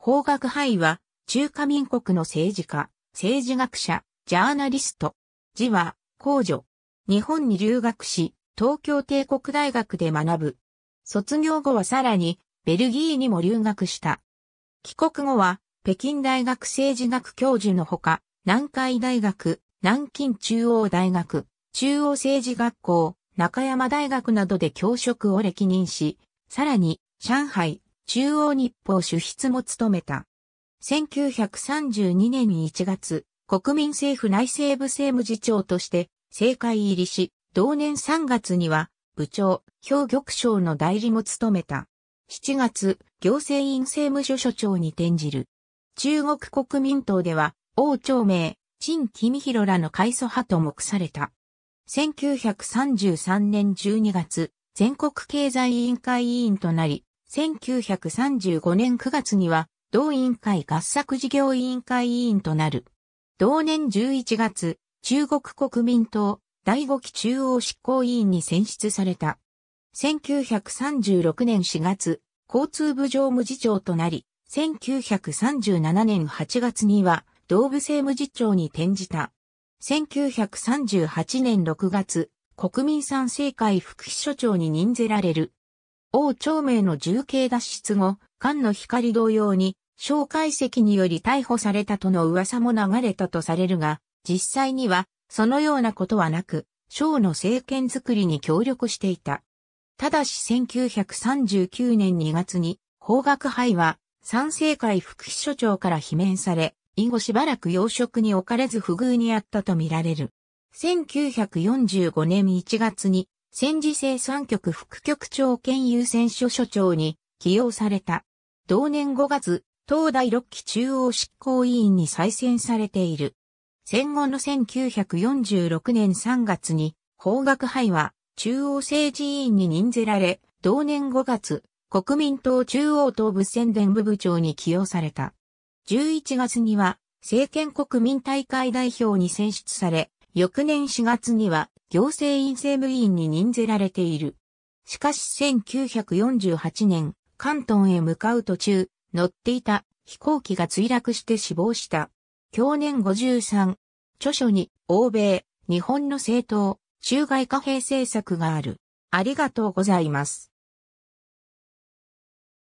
法学杯は、中華民国の政治家、政治学者、ジャーナリスト。字は、公女。日本に留学し、東京帝国大学で学ぶ。卒業後はさらに、ベルギーにも留学した。帰国後は、北京大学政治学教授のほか、南海大学、南京中央大学、中央政治学校、中山大学などで教職を歴任し、さらに、上海、中央日報主筆も務めた。1932年1月、国民政府内政部政務次長として政界入りし、同年3月には部長、兵玉省の代理も務めた。7月、行政院政務所所長に転じる。中国国民党では、王朝明、陳公博らの改祖派と目された。1933年12月、全国経済委員会委員となり、1935年9月には、同委員会合作事業委員会委員となる。同年11月、中国国民党第5期中央執行委員に選出された。1936年4月、交通部常務次長となり、1937年8月には、同部政務次長に転じた。1938年6月、国民参政会副秘書長に任ぜられる。王長明の重刑脱出後、菅の光同様に、蒋介石により逮捕されたとの噂も流れたとされるが、実際には、そのようなことはなく、蒋の政権づくりに協力していた。ただし1939年2月に、法学杯は、賛成会副秘書長から罷免され、以後しばらく養殖に置かれず不遇にあったとみられる。1945年1月に戦時制産局副局長兼優先所所長に起用された。同年5月、東大6期中央執行委員に再選されている。戦後の1946年3月に、法学杯は中央政治委員に任ぜられ、同年5月、国民党中央党部宣伝部部長に起用された。11月には、政権国民大会代表に選出され、翌年4月には行政院政務委員に任ぜられている。しかし1948年、関東へ向かう途中、乗っていた飛行機が墜落して死亡した。去年53、著書に欧米、日本の政党、中外貨幣政策がある。ありがとうございます。